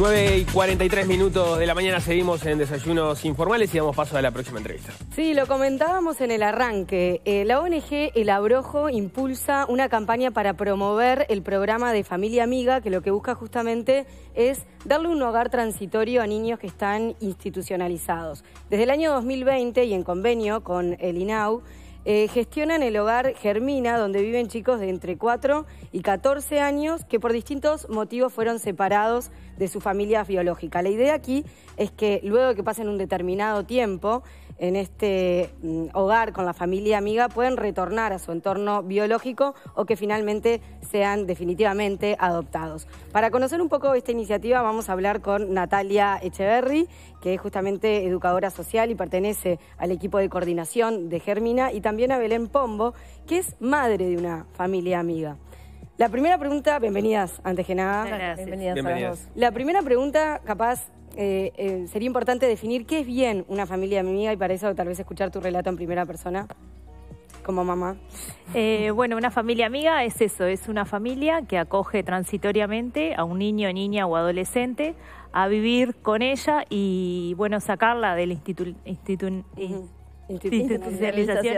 9 y 43 minutos de la mañana seguimos en Desayunos Informales y damos paso a la próxima entrevista. Sí, lo comentábamos en el arranque. Eh, la ONG El Abrojo impulsa una campaña para promover el programa de Familia Amiga, que lo que busca justamente es darle un hogar transitorio a niños que están institucionalizados. Desde el año 2020 y en convenio con el INAU, eh, gestionan el hogar Germina, donde viven chicos de entre 4 y 14 años que por distintos motivos fueron separados de su familia biológica. La idea aquí es que luego de que pasen un determinado tiempo, en este mm, hogar con la familia amiga pueden retornar a su entorno biológico o que finalmente sean definitivamente adoptados. Para conocer un poco esta iniciativa vamos a hablar con Natalia Echeverri, que es justamente educadora social y pertenece al equipo de coordinación de Germina, y también a Belén Pombo, que es madre de una familia amiga. La primera pregunta, bienvenidas, antes que nada. Bienvenidas, A todos. La primera pregunta, capaz, eh, eh, sería importante definir qué es bien una familia amiga y para eso tal vez escuchar tu relato en primera persona como mamá? Eh, bueno, una familia amiga es eso, es una familia que acoge transitoriamente a un niño, niña o adolescente a vivir con ella y, bueno, sacarla de la institucionalización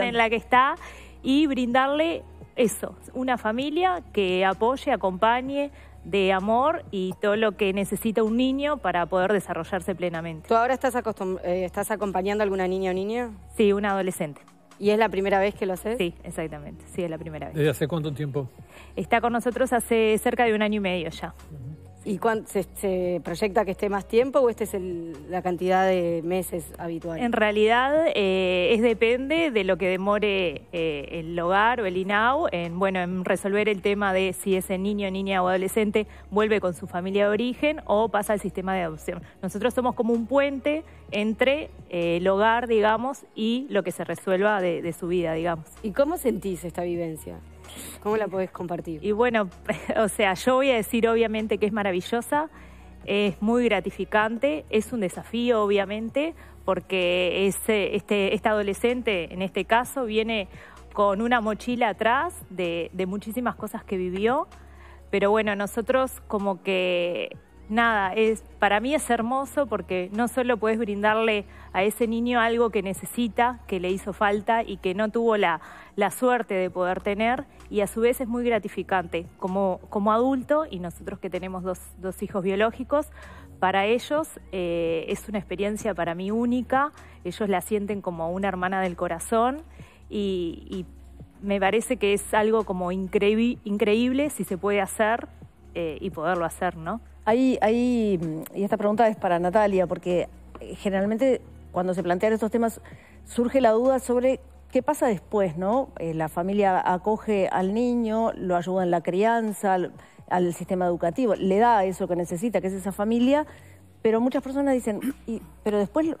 en la que está y brindarle eso, una familia que apoye, acompañe de amor y todo lo que necesita un niño para poder desarrollarse plenamente. ¿Tú ahora estás, eh, estás acompañando a alguna niña o niña? Sí, una adolescente. ¿Y es la primera vez que lo haces? Sí, exactamente, sí, es la primera vez. ¿Desde hace cuánto tiempo? Está con nosotros hace cerca de un año y medio ya. ¿Y se, proyecta que esté más tiempo o esta es la cantidad de meses habitual? En realidad eh, es depende de lo que demore eh, el hogar o el INAU en, bueno, en resolver el tema de si ese niño, niña o adolescente vuelve con su familia de origen o pasa al sistema de adopción. Nosotros somos como un puente entre eh, el hogar, digamos, y lo que se resuelva de, de su vida, digamos. ¿Y cómo sentís esta vivencia? ¿Cómo la podés compartir? Y bueno, o sea, yo voy a decir obviamente que es maravillosa, es muy gratificante, es un desafío obviamente, porque este, este, adolescente en este caso viene con una mochila atrás de muchísimas cosas que vivió, pero bueno, nosotros como que nada, es, para mí es hermoso porque no solo puedes brindarle a ese niño algo que necesita, que le hizo falta y que no tuvo la, suerte de poder tener, y a su vez es muy gratificante como, adulto y nosotros que tenemos dos, hijos biológicos, para ellos eh, es una experiencia para mí única, ellos la sienten como una hermana del corazón y, me parece que es algo como increíble si se puede hacer eh, y poderlo hacer, ¿no? Ahí, ahí, y esta pregunta es para Natalia, porque eh, generalmente cuando se plantean estos temas surge la duda sobre ¿Qué pasa después, no? Eh, la familia acoge al niño, lo ayuda en la crianza, al, al, sistema educativo, le da eso que necesita, que es esa familia, pero muchas personas dicen, y, pero después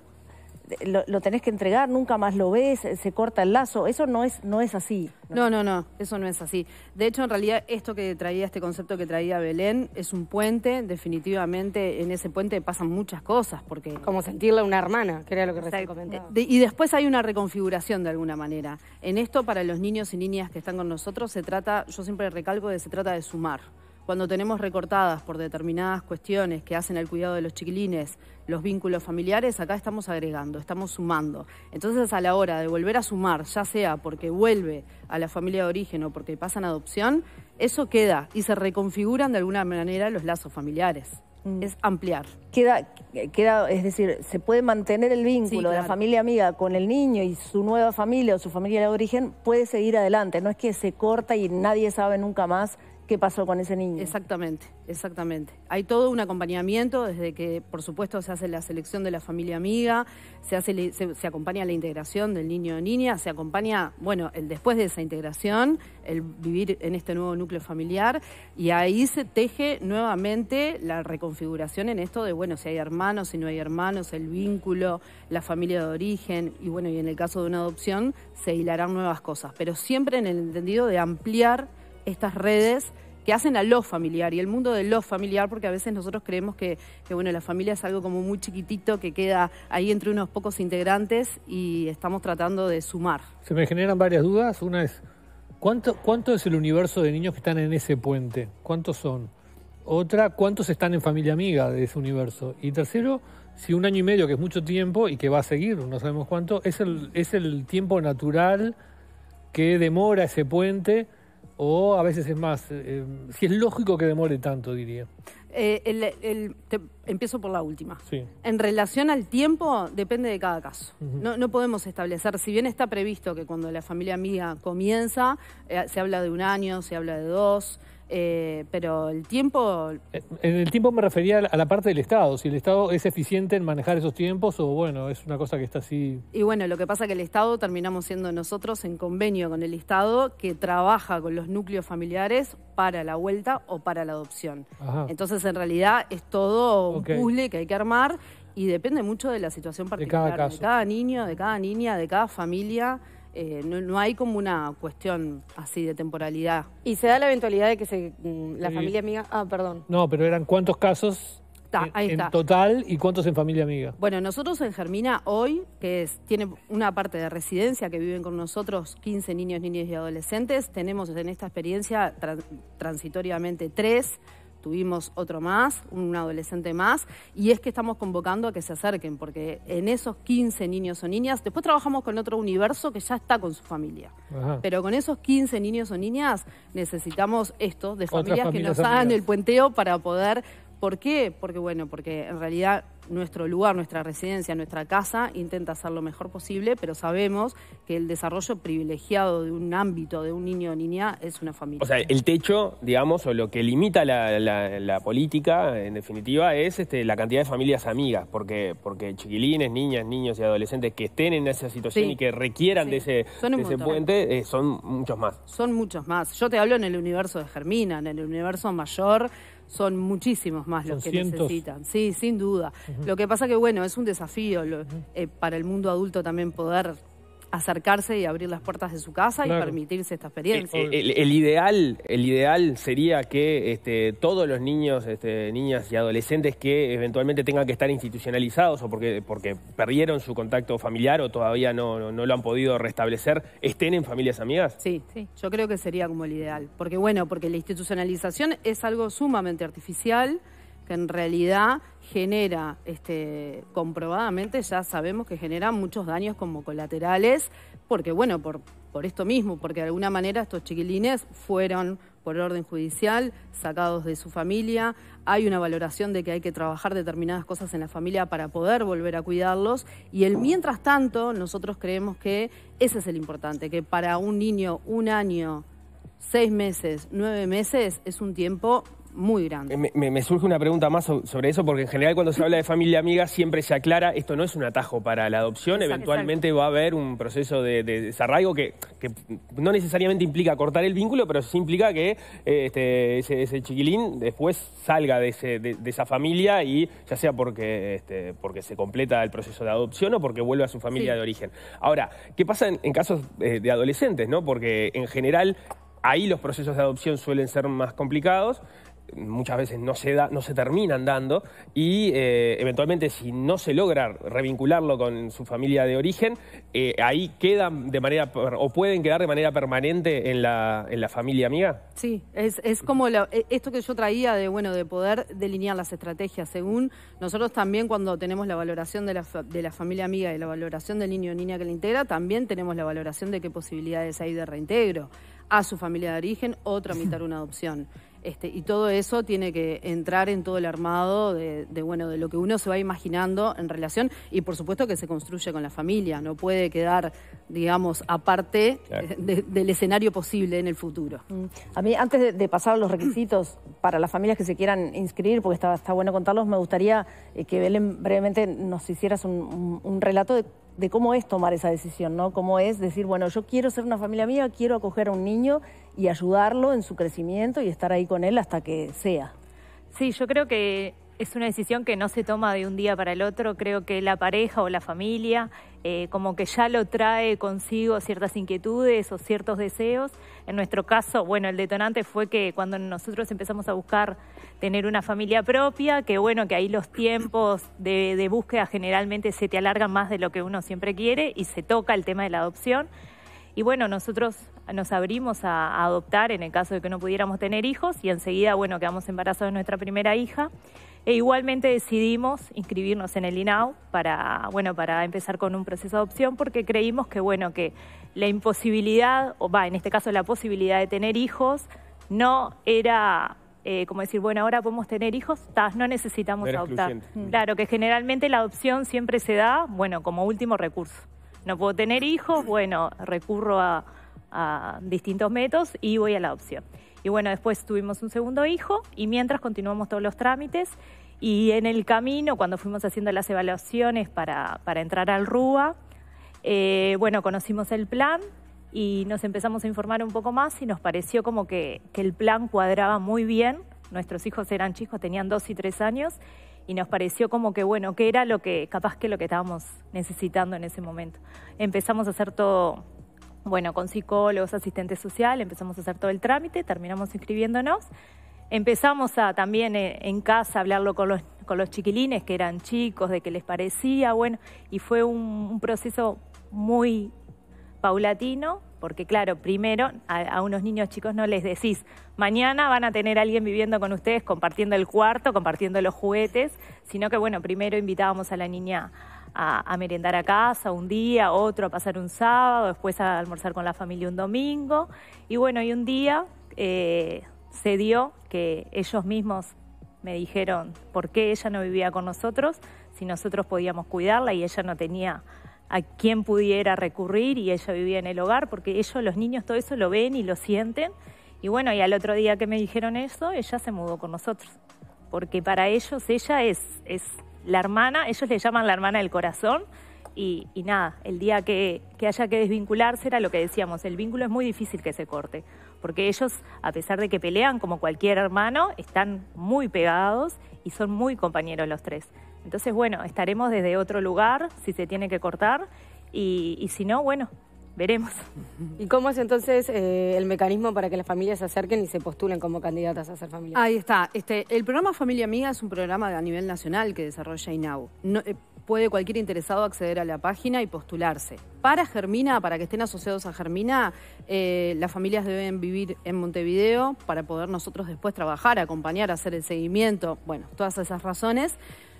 lo, tenés que entregar, nunca más lo ves, eh, se corta el lazo. Eso no es, no es así. ¿no? no, no, eso no es así. De hecho, en realidad, esto que traía, este concepto que traía Belén, es un puente, definitivamente en ese puente pasan muchas cosas. porque Como sentirle una hermana, que era lo que recién comentaba. y después hay una reconfiguración de alguna manera. En esto, para los niños y niñas que están con nosotros, se trata, yo siempre recalco, de se trata de sumar cuando tenemos recortadas por determinadas cuestiones que hacen el cuidado de los chiquilines los vínculos familiares, acá estamos agregando, estamos sumando. Entonces a la hora de volver a sumar, ya sea porque vuelve a la familia de origen o porque pasan adopción, eso queda y se reconfiguran de alguna manera los lazos familiares. Mm. Es ampliar. Queda, queda, es decir, se puede mantener el vínculo de la familia amiga con el niño y su nueva familia o su familia de origen puede seguir adelante. No es que se corta y nadie sabe nunca más pasó con ese niño. Exactamente, exactamente. Hay todo un acompañamiento desde que, por supuesto, se hace la selección de la familia amiga, se, hace, se, acompaña la integración del niño o niña, se acompaña, bueno, el después de esa integración, el vivir en este nuevo núcleo familiar, y ahí se teje nuevamente la reconfiguración en esto de, bueno, si hay hermanos, si no hay hermanos, el vínculo, la familia de origen, y bueno, y en el caso de una adopción se hilarán nuevas cosas, pero siempre en el entendido de ampliar estas redes que hacen a lo familiar y el mundo de lo familiar, porque a veces nosotros creemos que, que, bueno, la familia es algo como muy chiquitito que queda ahí entre unos pocos integrantes y estamos tratando de sumar. Se me generan varias dudas. Una es, ¿cuánto, es el universo de niños que están en ese puente? ¿Cuántos son? Otra, ¿cuántos están en familia amiga de ese universo? Y tercero, si un año y medio, que es mucho tiempo y que va a seguir, no sabemos cuánto, es el, es el tiempo natural que demora ese puente o a veces es más, eh, eh, si es lógico que demore tanto, diría. Eh, empiezo por la última. En relación al tiempo, depende de cada caso. no, podemos establecer, si bien está previsto que cuando la familia amiga comienza, se habla de un año, se habla de dos, eh, pero el tiempo... Eh, en el tiempo me refería a la parte del Estado, si el Estado es eficiente en manejar esos tiempos o bueno, es una cosa que está así... Y bueno, lo que pasa es que el Estado terminamos siendo nosotros en convenio con el Estado que trabaja con los núcleos familiares para la vuelta o para la adopción. Entonces en realidad es todo un puzzle que hay que armar y depende mucho de la situación particular de cada niño, de cada niña, de cada familia. Eh, no, hay como una cuestión así de temporalidad. Y se da la eventualidad de que se, mm, la familia amiga... Ah, perdón. No, pero eran cuántos casos En total, ¿y cuántos en familia amiga? Bueno, nosotros en Germina hoy, que es, tiene una parte de residencia que viven con nosotros 15 niños, niñas y adolescentes, tenemos en esta experiencia transitoriamente tres tuvimos otro más, un adolescente más, y es que estamos convocando a que se acerquen, porque en esos 15 niños o niñas, después trabajamos con otro universo que ya está con su familia, pero con esos 15 niños o niñas necesitamos esto, de familias, que nos hagan el puenteo para poder... ¿Por qué? Porque, bueno, porque en realidad nuestro lugar, nuestra residencia, nuestra casa, intenta hacer lo mejor posible, pero sabemos que el desarrollo privilegiado de un ámbito de un niño o niña es una familia. O sea, el techo, digamos, o lo que limita la, política, en definitiva, es este, la cantidad de familias amigas, porque, porque chiquilines, niñas, niños y adolescentes que estén en esa situación y que requieran de ese, ese puente, eh, son muchos más. Son muchos más. Yo te hablo en el universo de Germina, en el universo mayor son muchísimos más los que necesitan. Sí, sin duda. Lo que pasa que, bueno, es un desafío eh, para el mundo adulto también poder acercarse y abrir las puertas de su casa y permitirse esta eh, experiencia. Eh, el, ideal, el ideal sería que este, todos los niños, este, niñas y adolescentes que eventualmente tengan que estar institucionalizados o porque, porque perdieron su contacto familiar o todavía no, no, lo han podido restablecer, estén en familias amigas. Sí, sí, yo creo que sería como el ideal. Porque bueno, porque la institucionalización es algo sumamente artificial en realidad genera, este, comprobadamente ya sabemos que genera muchos daños como colaterales, porque bueno, por, por esto mismo, porque de alguna manera estos chiquilines fueron por orden judicial, sacados de su familia. Hay una valoración de que hay que trabajar determinadas cosas en la familia para poder volver a cuidarlos. Y el mientras tanto, nosotros creemos que ese es el importante, que para un niño un año, seis meses, nueve meses es un tiempo muy grande. Me, surge una pregunta más sobre eso, porque en general cuando se habla de familia amiga siempre se aclara, esto no es un atajo para la adopción, eventualmente va a haber un proceso de, desarraigo que, no necesariamente implica cortar el vínculo, pero sí implica que eh, este, ese, chiquilín después salga de, esa familia y ya sea porque, este, porque se completa el proceso de adopción o porque vuelve a su familia de origen. Ahora, ¿qué pasa en, casos eh, de adolescentes? ¿no? Porque en general ahí los procesos de adopción suelen ser más complicados muchas veces no se, da, no se terminan dando y eh, eventualmente si no se logra revincularlo con su familia de origen, eh, ahí quedan de manera o pueden quedar de manera permanente en la, en la familia amiga. Sí, es, es como e, esto que yo traía de, bueno, de poder delinear las estrategias. Según nosotros también cuando tenemos la valoración de la, de la familia amiga y la valoración del niño o niña que la integra, también tenemos la valoración de qué posibilidades hay de reintegro a su familia de origen o tramitar una adopción. Este, y todo eso tiene que entrar en todo el armado de, bueno, de lo que uno se va imaginando en relación y por supuesto que se construye con la familia, no puede quedar, digamos, aparte eh, del escenario posible en el futuro. Mm. A mí, antes de, pasar los requisitos para las familias que se quieran inscribir, porque está, bueno contarlos, me gustaría eh, que Belén brevemente nos hicieras un, relato de de cómo es tomar esa decisión, ¿no? Cómo es decir, bueno, yo quiero ser una familia mía, quiero acoger a un niño y ayudarlo en su crecimiento y estar ahí con él hasta que sea. Sí, yo creo que es una decisión que no se toma de un día para el otro. Creo que la pareja o la familia eh, como que ya lo trae consigo ciertas inquietudes o ciertos deseos. En nuestro caso, bueno, el detonante fue que cuando nosotros empezamos a buscar tener una familia propia, que bueno, que ahí los tiempos de, de búsqueda generalmente se te alargan más de lo que uno siempre quiere y se toca el tema de la adopción. Y bueno, nosotros nos abrimos a, adoptar en el caso de que no pudiéramos tener hijos y enseguida, bueno, quedamos embarazados de nuestra primera hija. E igualmente decidimos inscribirnos en el INAU para, bueno, para empezar con un proceso de adopción porque creímos que, bueno, que la imposibilidad, o va, en este caso la posibilidad de tener hijos, no era eh, como decir, bueno, ahora podemos tener hijos, no necesitamos adoptar. Claro, que generalmente la adopción siempre se da, bueno, como último recurso no puedo tener hijos, bueno, recurro a, distintos métodos y voy a la adopción. Y bueno, después tuvimos un segundo hijo y mientras continuamos todos los trámites y en el camino, cuando fuimos haciendo las evaluaciones para, entrar al RUA, eh, bueno, conocimos el plan y nos empezamos a informar un poco más y nos pareció como que, que el plan cuadraba muy bien. Nuestros hijos eran chicos, tenían dos y tres años y nos pareció como que, bueno, que era lo que, capaz que lo que estábamos necesitando en ese momento. Empezamos a hacer todo, bueno, con psicólogos, asistentes sociales, empezamos a hacer todo el trámite, terminamos inscribiéndonos. Empezamos a también eh, en casa a hablarlo con los, chiquilines, que eran chicos, de qué les parecía, bueno, y fue un, un proceso muy paulatino, porque claro, primero a, unos niños chicos no les decís, mañana van a tener alguien viviendo con ustedes, compartiendo el cuarto, compartiendo los juguetes, sino que bueno, primero invitábamos a la niña a, merendar a casa un día, otro a pasar un sábado, después a almorzar con la familia un domingo, y bueno, y un día eh, se dio que ellos mismos me dijeron por qué ella no vivía con nosotros, si nosotros podíamos cuidarla y ella no tenía a quién pudiera recurrir y ella vivía en el hogar, porque ellos, los niños, todo eso lo ven y lo sienten. Y bueno, y al otro día que me dijeron eso, ella se mudó con nosotros, porque para ellos ella es, es la hermana, ellos le llaman la hermana del corazón. Y, nada, el día que, que haya que desvincularse era lo que decíamos, el vínculo es muy difícil que se corte, porque ellos, a pesar de que pelean como cualquier hermano, están muy pegados y son muy compañeros los tres. Entonces, bueno, estaremos desde otro lugar si se tiene que cortar y, si no, bueno, veremos. ¿Y cómo es entonces eh, el mecanismo para que las familias se acerquen y se postulen como candidatas a ser familia? Ahí está. Este, el programa Familia Amiga es un programa a nivel nacional que desarrolla INAU. Eh, puede cualquier interesado acceder a la página y postularse. Para Germina, para que estén asociados a Germina, eh, las familias deben vivir en Montevideo para poder nosotros después trabajar, acompañar, hacer el seguimiento, bueno, todas esas razones.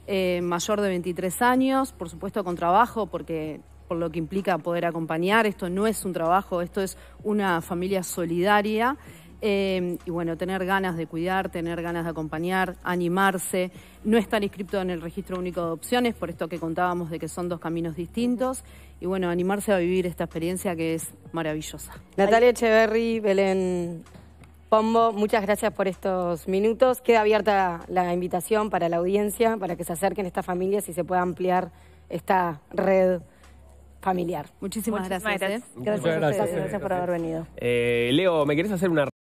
Eh, mayor de 23 años, por supuesto con trabajo, porque por lo que implica poder acompañar, esto no es un trabajo, esto es una familia solidaria. Eh, y bueno, tener ganas de cuidar, tener ganas de acompañar, animarse, no estar inscrito en el registro único de opciones, por esto que contábamos de que son dos caminos distintos, y bueno, animarse a vivir esta experiencia que es maravillosa. Natalia Echeverry, Belén Pombo, muchas gracias por estos minutos. Queda abierta la invitación para la audiencia, para que se acerquen estas familias y se pueda ampliar esta red familiar. Muchísimas, ¿eh? gracias. Gracias. gracias. gracias. por haber venido. Eh, Leo, ¿me querés hacer una